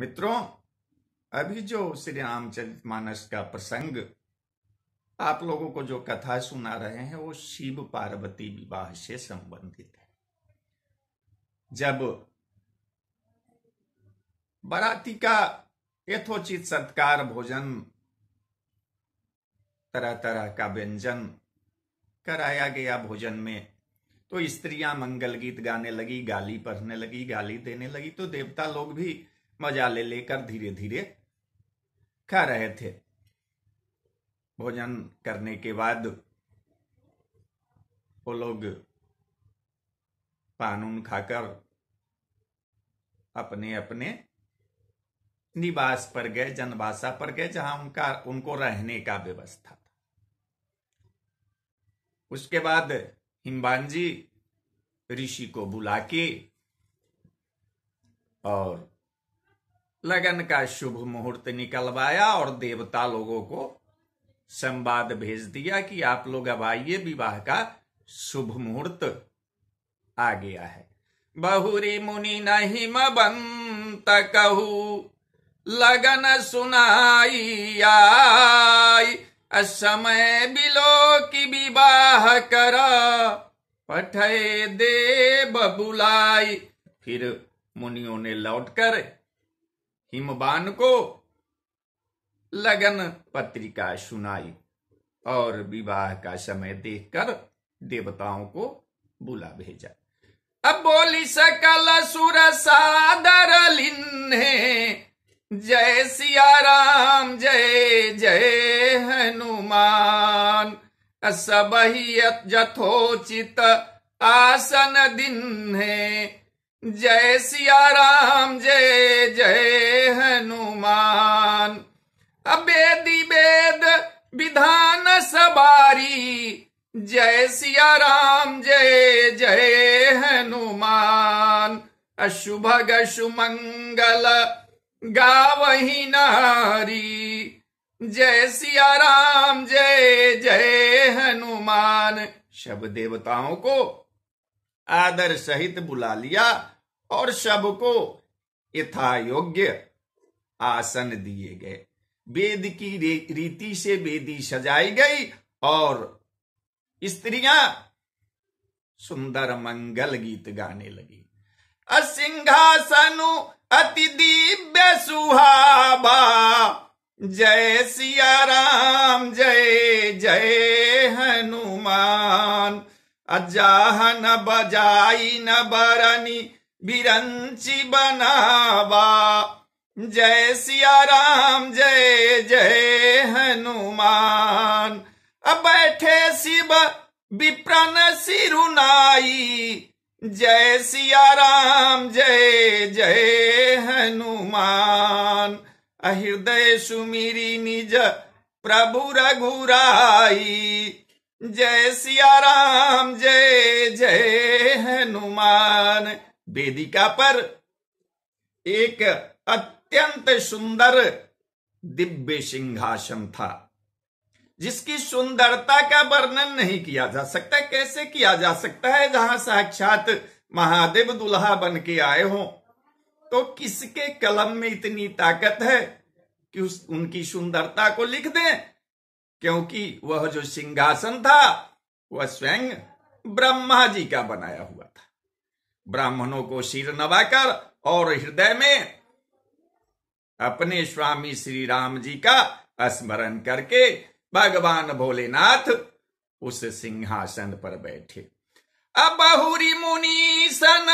मित्रों अभी जो श्री रामचरित मानस का प्रसंग आप लोगों को जो कथा सुना रहे हैं वो शिव पार्वती विवाह से संबंधित है जब बराती का यथोचित सत्कार भोजन तरह तरह का व्यंजन कराया गया भोजन में तो स्त्रियां मंगल गीत गाने लगी गाली पढ़ने लगी गाली देने लगी तो देवता लोग भी मजा ले लेकर धीरे धीरे खा रहे थे भोजन करने के बाद वो लोग पान खाकर अपने अपने निवास पर गए जनवासा पर गए जहां उनका उनको रहने का व्यवस्था था उसके बाद हिम्बान जी ऋषि को बुला के और लगन का शुभ मुहूर्त निकलवाया और देवता लोगों को संवाद भेज दिया कि आप लोग अब आइए विवाह का शुभ मुहूर्त आ गया है बहुरी मुनि नहीं मंत कहू लगन सुनाई आई असमय बिलो की विवाह करा पठे दे बुलाई फिर मुनियों ने लौटकर हिमबान को लगन पत्रिका सुनाई और विवाह का समय देखकर देवताओं को बुला भेजा अब बोली सकल सुर सादर लिन्हे जय सिया राम जय जय हनुमान सब जथोचित आसन दिन है जय सिया राम जय जय हनुमान अबेदी बेद विधान सबारी जय सिया राम जय जय हनुमान अशुभग मंगल गावही नारी जय सिया राम जय जय हनुमान शब देवताओं को आदर सहित बुला लिया और को यथा योग्य आसन दिए गए वेद की रीति से वेदी सजाई गई और स्त्रियां सुंदर मंगल गीत गाने लगी असिंघासनु अति दिव्य सुहाबा जय सिया राम जय जय हनुमान अजाह न बजाई न बरनी बिरंची बनावा जय सिया राम जय जय हनुमान अब बैठे शिव विप्रन सिरुनाई जय सिया राम जय जय हनुमान अहृदय सुमिरी निज प्रभु रघुराई जय सिया राम जय जय हनुमान वेदिका पर एक अत्यंत सुंदर दिव्य सिंहासन था जिसकी सुंदरता का वर्णन नहीं किया जा सकता कैसे किया जा सकता है जहां साक्षात महादेव दुल्हा बन के आए हो तो किसके कलम में इतनी ताकत है कि उस उनकी सुंदरता को लिख दें क्योंकि वह जो सिंहासन था वह स्वयं ब्रह्मा जी का बनाया हुआ था ब्राह्मणों को शीर नवाकर और हृदय में अपने स्वामी श्री राम जी का स्मरण करके भगवान भोलेनाथ उस सिंहासन पर बैठे अब बहुरी मुनि सन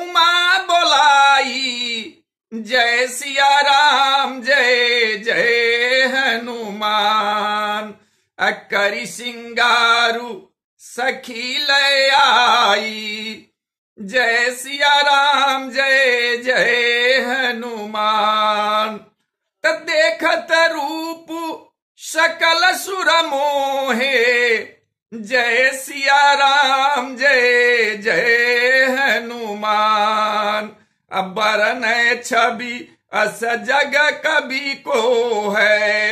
उमा बोलाई जय सिया राम जय जय हनुमान अकरी सिंगारू सखी लय आई जय सिया राम जय जय हनुमान तदेखत रूप सकल सुर मोहे जय सिया राम जय जय हनुमान अबरन छवि अस जग कवि को है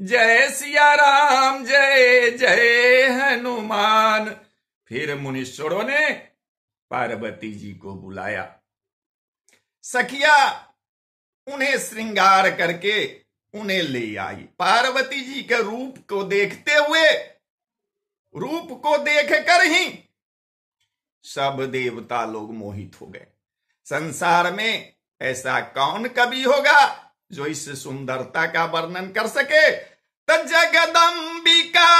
जय सिया राम जय जय हनुमान फिर मुनीश्वरों ने पार्वती जी को बुलाया सखिया उन्हें श्रृंगार करके उन्हें ले आई पार्वती जी के रूप को देखते हुए रूप को देखकर ही सब देवता लोग मोहित हो गए संसार में ऐसा कौन कवि होगा जो इस सुंदरता का वर्णन कर सके जगदम्बिका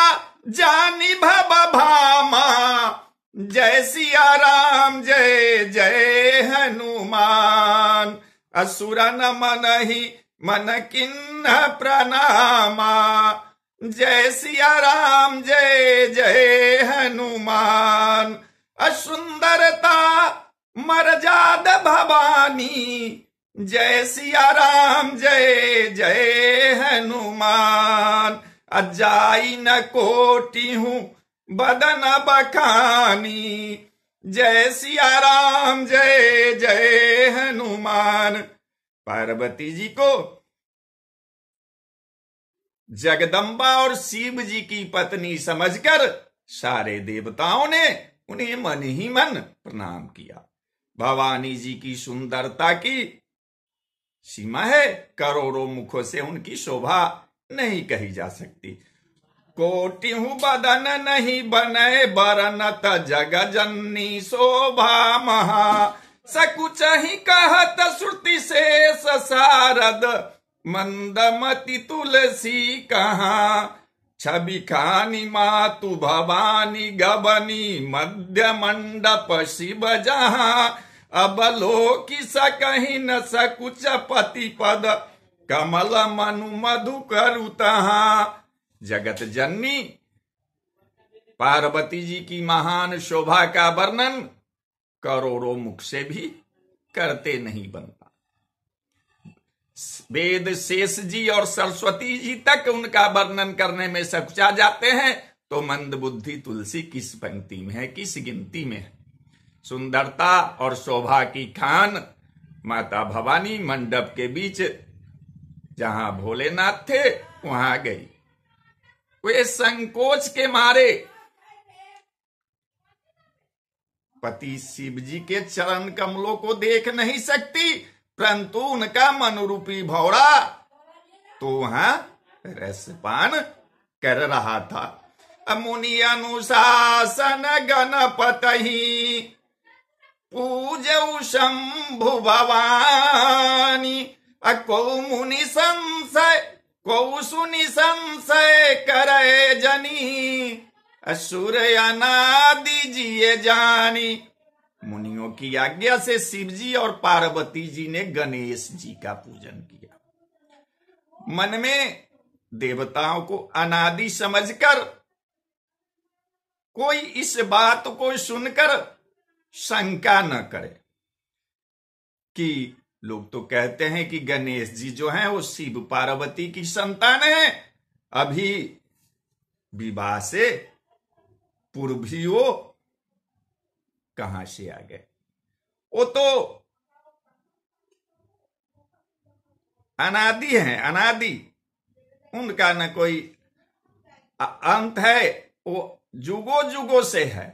जानी भव भामा जय सिया राम जय जय हनुमान असुर नमन ही मन किन्न प्रणामा जय सिया राम जय जय हनुमान असुंदरता मर जाद भवानी जय सिया राम जय जय हनुमान अजाई न कोटि हूँ बदन बखानी जय सिया राम जय जय हनुमान पार्वती जी को जगदम्बा और शिव जी की पत्नी समझकर सारे देवताओं ने उन्हें मन ही मन प्रणाम किया भवानी जी की सुंदरता की सीमा है करोड़ों मुखों से उनकी शोभा नहीं कही जा सकती कोटिहु बदन नहीं बने बरनत जग जननी शोभा महा सकुच ही कहत श्रुति से सारद मंदमति तुलसी कहा छवि खानी मातु भवानी गबनी मध्य मंडप शिव जहां स सकही न सकुच पति पद कमल मनु मधु करु तहा जगत जननी पार्वती जी की महान शोभा का वर्णन करोड़ों मुख से भी करते नहीं बनता वेद शेष जी और सरस्वती जी तक उनका वर्णन करने में सकुचा जाते हैं तो मंद बुद्धि तुलसी किस पंक्ति में है किस गिनती में है सुंदरता और शोभा की खान माता भवानी मंडप के बीच जहां भोलेनाथ थे वहां गई वे संकोच के मारे पति शिव जी के चरण कमलों को देख नहीं सकती परंतु उनका मनोरूपी भौरा तो वहां रसपान कर रहा था मुनि अनुशासन गणपत ही पूज शंभु भवानी अको मुनि संशय को सुनि संशय कर जनी असुर अनादि जिये जानी मुनियों की आज्ञा से शिव जी और पार्वती जी ने गणेश जी का पूजन किया मन में देवताओं को अनादि समझकर कोई इस बात को सुनकर शंका न करे कि लोग तो कहते हैं कि गणेश जी जो हैं वो शिव पार्वती की संतान है अभी विवाह से पूर्व ही वो कहां से आ गए वो तो अनादि हैं अनादि उनका न कोई अंत है वो जुगो जुगो से है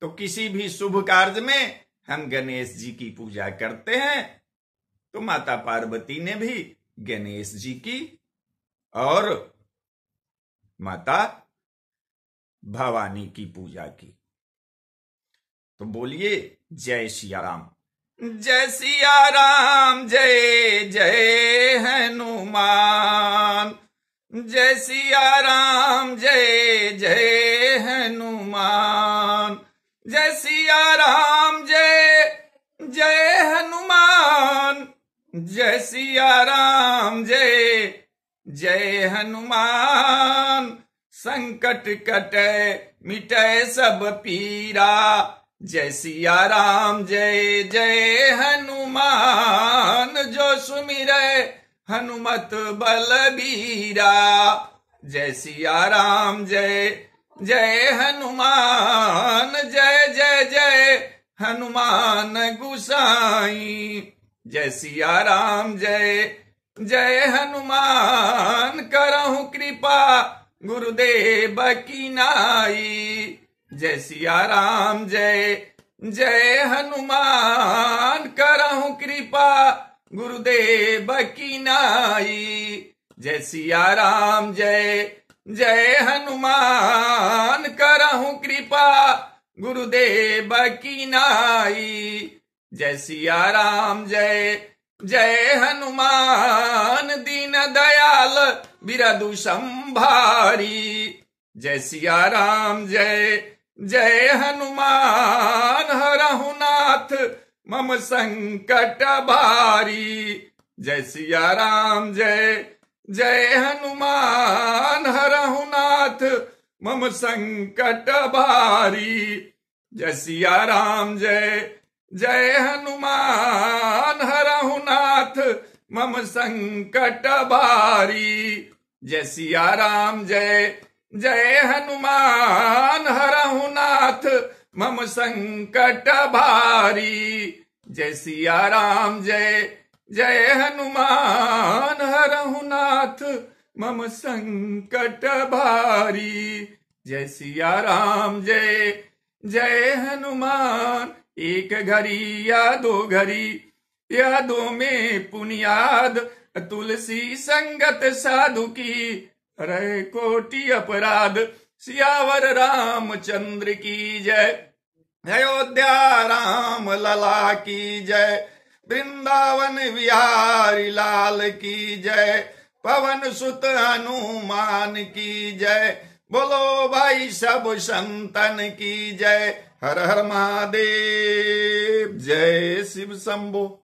तो किसी भी शुभ कार्य में हम गणेश जी की पूजा करते हैं तो माता पार्वती ने भी गणेश जी की और माता भवानी की पूजा की तो बोलिए जय सिया राम जय सिया राम जय जय हनुमान जय सिया राम जय जय हनुमान जय सिया राम जय जय हनुमान जय सिया राम जय जय हनुमान संकट कटे मिटे सब पीरा जय सिया राम जय जय हनुमान जो सुमिर हनुमत बलबीरा जय सिया राम जय जय हनुमान जय जय जय हनुमान गुसाई जय सिया राम जय जय हनुमान करहु कृपा गुरुदेव की नाई जय सिया राम जय जय हनुमान करहु कृपा गुरुदेव की नाई जय सिया राम जय जय हनुमान करहु कृपा गुरुदेव की नाई जय सिया राम जय जय हनुमान दीन दयाल बिरदु संभारी जय सिया राम जय जय हनुमान हरहुनाथ मम संकट भारी जय सिया राम जय जय हनुमान हरहुनाथ मम संकट भारी जय सिया राम जय जय हनुमान हरहुनाथ मम संकट बारी जय सिया राम जय जय हनुमान हरहुनाथ मम संकट भारी जय सिया राम जय जय हनुमान हरहुनाथ मम संकट भारी जय सिया राम जय जय हनुमान एक घड़ी या दो घड़ी यादों में पुनियाद तुलसी संगत साधु की रह कोटि अपराध सियावर राम चंद्र की जय अयोध्या राम लला की जय वृंदावन बिहारी लाल की जय पवन सुत हनुमान की जय बोलो भाई सब संतन की जय हर हर महादेव जय शिव शंभो